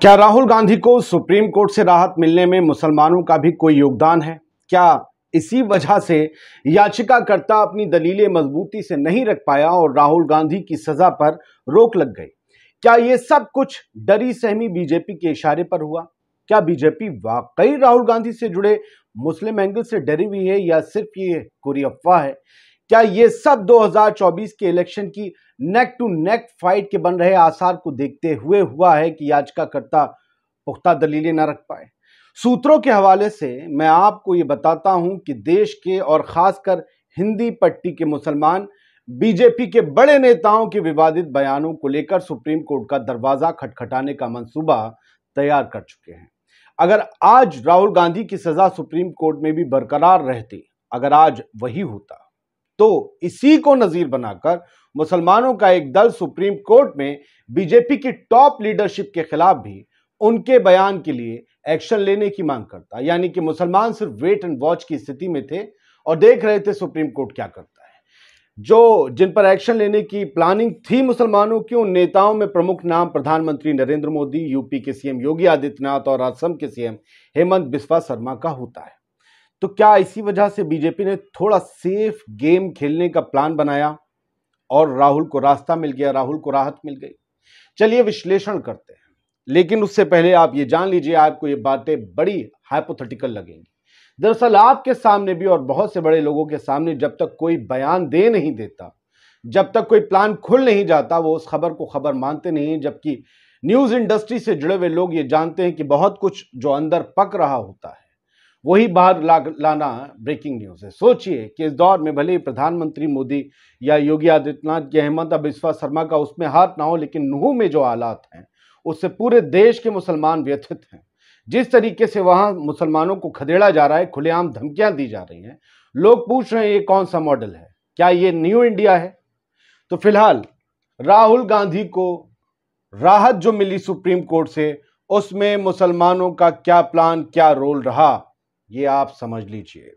क्या राहुल गांधी को supreme court से राहत मिलने में मुसलमानों का भी कोई योगदान है क्या इसी वजह से याचिकाकर्ता अपनी दलीलें मजबूती से नहीं रख पाया और राहुल गांधी की सजा पर रोक लग गई क्या ये सब कुछ डरी सहमी बीजेपी के इशारे पर हुआ क्या बीजेपी वाकई राहुल गांधी से जुड़े मुस्लिम एंगल से डरी हुई है या सिर्फ ये कोरी अफवाह है क्या ये सब 2024 के इलेक्शन की नेक टू नेक फाइट के बन रहे आसार को देखते हुए हुआ है कि याचिकाकर्ता पुख्ता दलीलें न रख पाए सूत्रों के हवाले से मैं आपको ये बताता हूं कि देश के और ख़ासकर हिंदी पट्टी के मुसलमान बीजेपी के बड़े नेताओं के विवादित बयानों को लेकर सुप्रीम कोर्ट का दरवाज़ा खटखटाने का मंसूबा तैयार कर चुके हैं अगर आज राहुल गांधी की सज़ा सुप्रीम कोर्ट में भी बरकरार रहती अगर आज वही होता तो इसी को नजीर बनाकर मुसलमानों का एक दल सुप्रीम कोर्ट में बीजेपी की टॉप लीडरशिप के खिलाफ भी उनके बयान के लिए एक्शन लेने की मांग करता यानी कि मुसलमान सिर्फ वेट एंड वॉच की स्थिति में थे और देख रहे थे सुप्रीम कोर्ट क्या करता है जो जिन पर एक्शन लेने की प्लानिंग थी मुसलमानों की उन नेताओं में प्रमुख नाम प्रधानमंत्री नरेंद्र मोदी यूपी के सीएम योगी आदित्यनाथ और असम के सीएम हेमंत बिस्वा शर्मा का होता है तो क्या इसी वजह से बीजेपी ने थोड़ा सेफ गेम खेलने का प्लान बनाया और राहुल को रास्ता मिल गया राहुल को राहत मिल गई चलिए विश्लेषण करते हैं लेकिन उससे पहले आप ये जान लीजिए आपको ये बातें बड़ी हाइपोथेटिकल लगेंगी दरअसल आपके सामने भी और बहुत से बड़े लोगों के सामने जब तक कोई बयान दे नहीं देता जब तक कोई प्लान खुल नहीं जाता वो उस खबर को खबर मानते नहीं जबकि न्यूज़ इंडस्ट्री से जुड़े हुए लोग ये जानते हैं कि बहुत कुछ जो अंदर पक रहा होता है वही बाहर ला लाना ब्रेकिंग न्यूज़ है सोचिए कि इस दौर में भले ही प्रधानमंत्री मोदी या योगी आदित्यनाथ या हेमंत बिस्वा शर्मा का उसमें हाथ ना हो लेकिन नुह में जो हालात हैं उससे पूरे देश के मुसलमान व्यथित हैं जिस तरीके से वहाँ मुसलमानों को खदेड़ा जा रहा है खुलेआम धमकियां दी जा रही हैं लोग पूछ रहे हैं ये कौन सा मॉडल है क्या ये न्यू इंडिया है तो फिलहाल राहुल गांधी को राहत जो मिली सुप्रीम कोर्ट से उसमें मुसलमानों का क्या प्लान क्या रोल रहा ये आप समझ लीजिए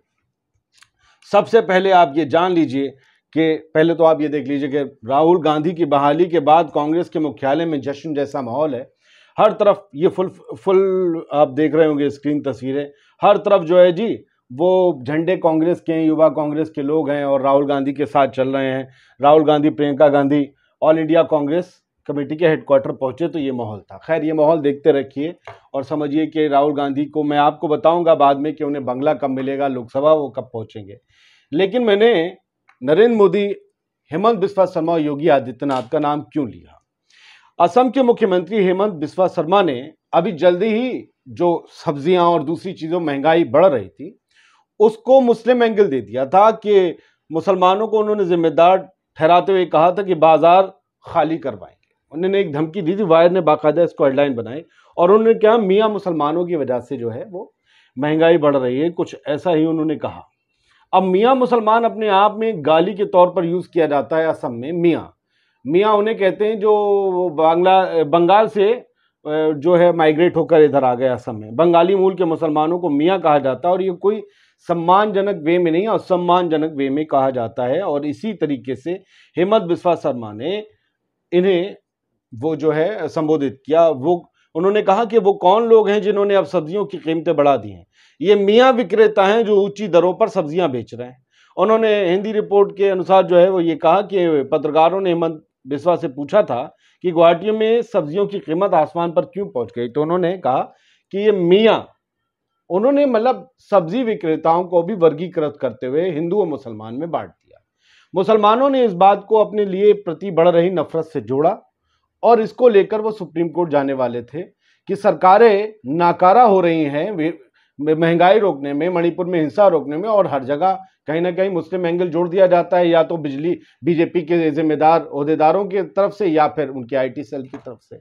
सबसे पहले आप ये जान लीजिए कि पहले तो आप ये देख लीजिए कि राहुल गांधी की बहाली के बाद कांग्रेस के मुख्यालय में जश्न जैसा माहौल है हर तरफ ये फुल फुल आप देख रहे होंगे स्क्रीन तस्वीरें हर तरफ जो है जी वो झंडे कांग्रेस के हैं युवा कांग्रेस के लोग हैं और राहुल गांधी के साथ चल रहे हैं Rahul Gandhi Priyanka Gandhi all India Congress committee के हेडक्वार्टर पहुंचे तो ये माहौल था खैर ये माहौल देखते रखिए और समझिए कि राहुल गांधी को मैं आपको बताऊंगा बाद में कि उन्हें बंगला कब मिलेगा लोकसभा वो कब पहुंचेंगे लेकिन मैंने नरेंद्र मोदी हेमंत बिस्वा शर्मा योगी आदित्यनाथ का नाम क्यों लिया असम के मुख्यमंत्री हेमंत बिस्वा शर्मा ने अभी जल्दी ही जो सब्जियां और दूसरी चीज़ों महंगाई बढ़ रही थी उसको मुस्लिम एंगल दे दिया था कि मुसलमानों को उन्होंने जिम्मेदार ठहराते हुए कहा था कि बाजार खाली करवाएं उन्होंने एक धमकी दी थी वायर ने बाकायदा इसको हेडलाइन बनाई और उन्होंने क्या मियाँ मुसलमानों की वजह से जो है वो महंगाई बढ़ रही है कुछ ऐसा ही उन्होंने कहा अब मियाँ मुसलमान अपने आप में गाली के तौर पर यूज़ किया जाता है असम में मियाँ मियाँ उन्हें कहते हैं जो बांग्ला बंगाल से जो है माइग्रेट होकर इधर आ गए असम में बंगाली मूल के मुसलमानों को मियाँ कहा जाता है और ये कोई सम्मानजनक वे में नहीं और सम्मानजनक वे में कहा जाता है और इसी तरीके से हेमंत बिस्वा शर्मा ने इन्हें वो जो है संबोधित किया वो उन्होंने कहा कि वो कौन लोग हैं जिन्होंने अब सब्जियों की कीमतें बढ़ा दी हैं ये मियाँ विक्रेता हैं जो ऊंची दरों पर सब्जियां बेच रहे हैं उन्होंने हिंदी रिपोर्ट के अनुसार जो है वो ये कहा कि पत्रकारों ने हेमंत बिस्वा से पूछा था कि गुवाहाटी में सब्जियों की कीमत आसमान पर क्यों पहुंच गई तो उन्होंने कहा कि ये मियाँ उन्होंने मतलब सब्जी विक्रेताओं को भी वर्गीकृत करते हुए हिंदू और मुसलमान में बांट दिया मुसलमानों ने इस बात को अपने लिए प्रति बढ़ रही नफरत से जोड़ा और इसको लेकर वो सुप्रीम कोर्ट जाने वाले थे कि सरकारें नाकारा हो रही हैं महंगाई रोकने में मणिपुर में हिंसा रोकने में और हर जगह कहीं ना कहीं मुस्लिम एंगल जोड़ दिया जाता है या तो बिजली बीजेपी के जिम्मेदार अहदेदारों की तरफ से या फिर उनके आईटी सेल की तरफ से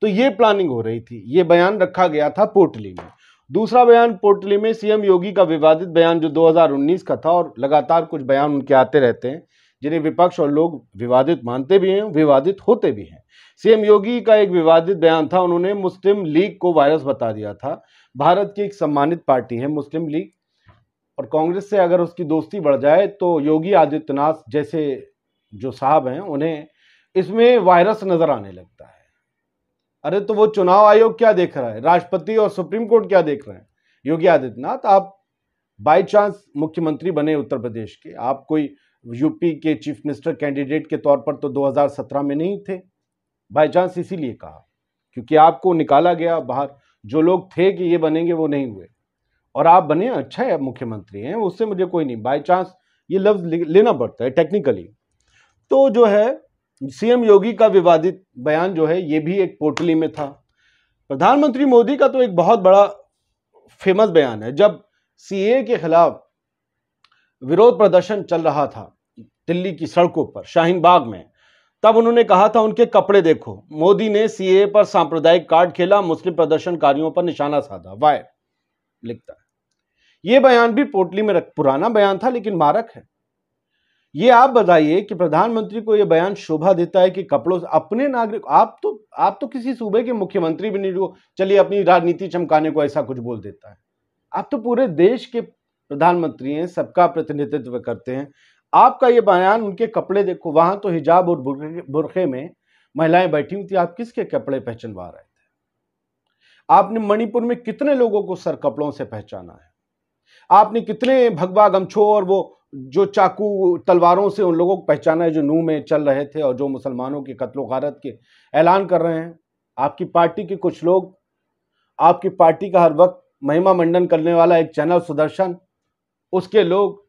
तो ये प्लानिंग हो रही थी ये बयान रखा गया था पोटली में दूसरा बयान पोटली में सीएम योगी का विवादित बयान जो 2019 का था और लगातार कुछ बयान उनके आते रहते हैं जिन्हें विपक्ष और लोग विवादित मानते भी हैं विवादित होते भी हैं सीएम योगी का एक विवादित बयान था उन्होंने मुस्लिम लीग को वायरस बता दिया था भारत की एक सम्मानित पार्टी है मुस्लिम लीग और कांग्रेस से अगर उसकी दोस्ती बढ़ जाए तो योगी आदित्यनाथ जैसे जो साहब हैं उन्हें इसमें वायरस नजर आने लगता है अरे तो वो चुनाव आयोग क्या देख रहा है राष्ट्रपति और सुप्रीम कोर्ट क्या देख रहे हैं योगी आदित्यनाथ आप बाई चांस मुख्यमंत्री बने उत्तर प्रदेश के आप कोई यूपी के चीफ मिनिस्टर कैंडिडेट के तौर पर तो 2017 में नहीं थे बाई चांस इसीलिए कहा क्योंकि आपको निकाला गया बाहर जो लोग थे कि ये बनेंगे वो नहीं हुए और आप बने अच्छा है मुख्यमंत्री हैं उससे मुझे कोई नहीं बाई चांस ये लफ्ज़ लेना पड़ता है टेक्निकली तो जो है सीएम योगी का विवादित बयान जो है ये भी एक पोर्टली में था प्रधानमंत्री मोदी का तो एक बहुत बड़ा फेमस बयान है जब सीए के खिलाफ विरोध प्रदर्शन चल रहा था दिल्ली की सड़कों पर शाहीन बाग में तब उन्होंने कहा था उनके कपड़े देखो मोदी ने सीए पर सांप्रदायिक कार्ड खेला मुस्लिम प्रदर्शनकारियों पर निशाना साधा वाय लिखता है यह बयान भी पोटली में रख पुराना बयान था लेकिन मारक है ये आप बताइए कि प्रधानमंत्री को यह बयान शोभा देता है कि कपड़ों से अपने नागरिक आप तो आप तो किसी सूबे के मुख्यमंत्री भी नहीं चलिए अपनी राजनीति चमकाने को ऐसा कुछ बोल देता है आप तो पूरे देश के प्रधानमंत्री हैं सबका प्रतिनिधित्व करते हैं आपका ये बयान उनके कपड़े देखो वहां तो हिजाब और बुरखे में महिलाएं बैठी हुई थी आप किसके कपड़े पहचानवा रहे थे आपने मणिपुर में कितने लोगों को सर कपड़ों से पहचाना है आपने कितने भगवा गमछो और वो जो चाकू तलवारों से उन लोगों को पहचाना है जो नूह में चल रहे थे और जो मुसलमानों के कत्लो गारत के ऐलान कर रहे हैं आपकी पार्टी के कुछ लोग आपकी पार्टी का हर वक्त महिमा मंडन करने वाला एक चैनल सुदर्शन उसके लोग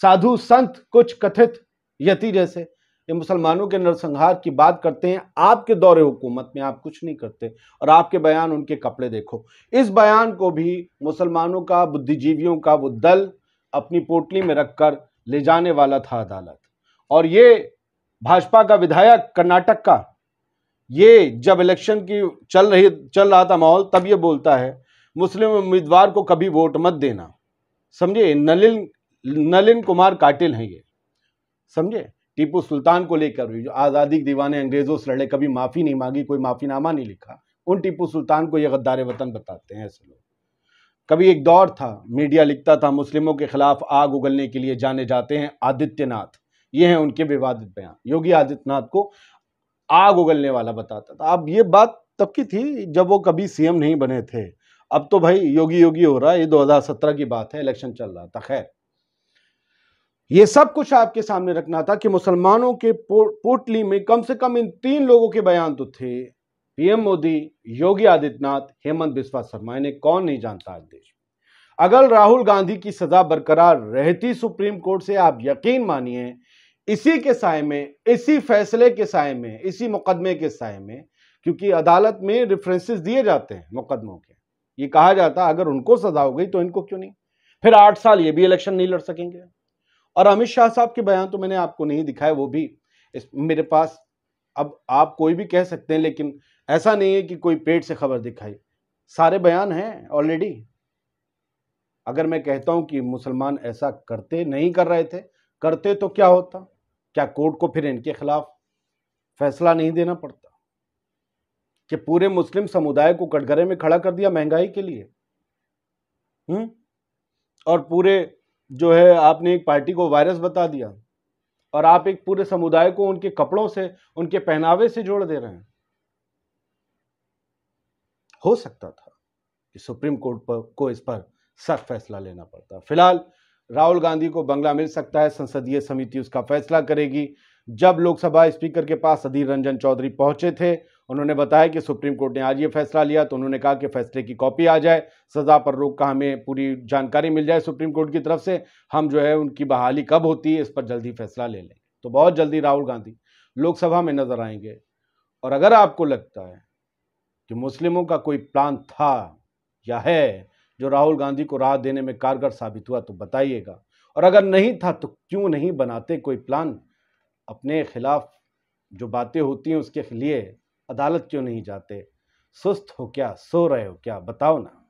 साधु संत कुछ कथित यति जैसे ये मुसलमानों के नरसंहार की बात करते हैं आपके दौरे हुकूमत में आप कुछ नहीं करते और आपके बयान उनके कपड़े देखो इस बयान को भी मुसलमानों का बुद्धिजीवियों का वो दल अपनी पोटली में रखकर ले जाने वाला था अदालत और ये भाजपा का विधायक कर्नाटक का ये जब इलेक्शन की चल रही चल रहा था माहौल तब ये बोलता है मुस्लिम उम्मीदवार को कभी वोट मत देना समझे नलिन नलिन कुमार काटिल हैं ये समझे टीपू सुल्तान को लेकर जो आज़ादी के दीवाने अंग्रेज़ों से लड़े कभी माफ़ी नहीं मांगी कोई माफ़ीनामा नहीं लिखा उन टीपू सुल्तान को ये गद्दार वतन बताते हैं ऐसे लोग कभी एक दौर था मीडिया लिखता था मुस्लिमों के खिलाफ आग उगलने के लिए जाने जाते हैं आदित्यनाथ ये हैं उनके विवादित बयान योगी आदित्यनाथ को आग उगलने वाला बताता था अब ये बात तब की थी जब वो कभी सीएम नहीं बने थे अब तो भाई योगी योगी हो रहा है ये 2017 की बात है इलेक्शन चल रहा था खैर ये सब कुछ आपके सामने रखना था कि मुसलमानों के पोटली में कम से कम इन तीन लोगों के बयान तो थे पीएम मोदी योगी आदित्यनाथ हेमंत बिस्वा शर्मा इन्हें कौन नहीं जानता आज देश अगर राहुल गांधी की सजा बरकरार रहती सुप्रीम कोर्ट से आप यकीन मानिए इसी के साय में इसी फैसले के साय में इसी मुकदमे के साय में क्योंकि अदालत में रेफरेंसेस दिए जाते हैं मुकदमों के ये कहा जाता अगर उनको सजा हो गई तो इनको क्यों नहीं फिर आठ साल ये भी इलेक्शन नहीं लड़ सकेंगे और अमित शाह साहब के बयान तो मैंने आपको नहीं दिखाए वो भी इस मेरे पास अब आप कोई भी कह सकते हैं लेकिन ऐसा नहीं है कि कोई पेट से खबर दिखाई सारे बयान हैं ऑलरेडी अगर मैं कहता हूं कि मुसलमान ऐसा करते नहीं कर रहे थे करते तो क्या होता क्या कोर्ट को फिर इनके खिलाफ फैसला नहीं देना पड़ता कि पूरे मुस्लिम समुदाय को कटघरे में खड़ा कर दिया महंगाई के लिए हुँ? हम्म? और पूरे जो है आपने एक पार्टी को वायरस बता दिया और आप एक पूरे समुदाय को उनके कपड़ों से उनके पहनावे से जोड़ दे रहे हैं हो सकता था कि सुप्रीम कोर्ट पर को इस पर सख्त फैसला लेना पड़ता फिलहाल राहुल गांधी को बंगला मिल सकता है संसदीय समिति उसका फैसला करेगी जब लोकसभा स्पीकर के पास अधीर रंजन चौधरी पहुंचे थे उन्होंने बताया कि सुप्रीम कोर्ट ने आज ये फैसला लिया तो उन्होंने कहा कि फैसले की कॉपी आ जाए सज़ा पर रोक का हमें पूरी जानकारी मिल जाए सुप्रीम कोर्ट की तरफ से हम जो है उनकी बहाली कब होती है इस पर जल्दी फैसला ले लें तो बहुत जल्दी राहुल गांधी लोकसभा में नजर आएंगे और अगर आपको लगता है कि मुस्लिमों का कोई प्लान था या है जो राहुल गांधी को राहत देने में कारगर साबित हुआ तो बताइएगा और अगर नहीं था तो क्यों नहीं बनाते कोई प्लान अपने खिलाफ जो बातें होती हैं उसके लिए अदालत क्यों नहीं जाते सुस्त हो क्या सो रहे हो क्या बताओ ना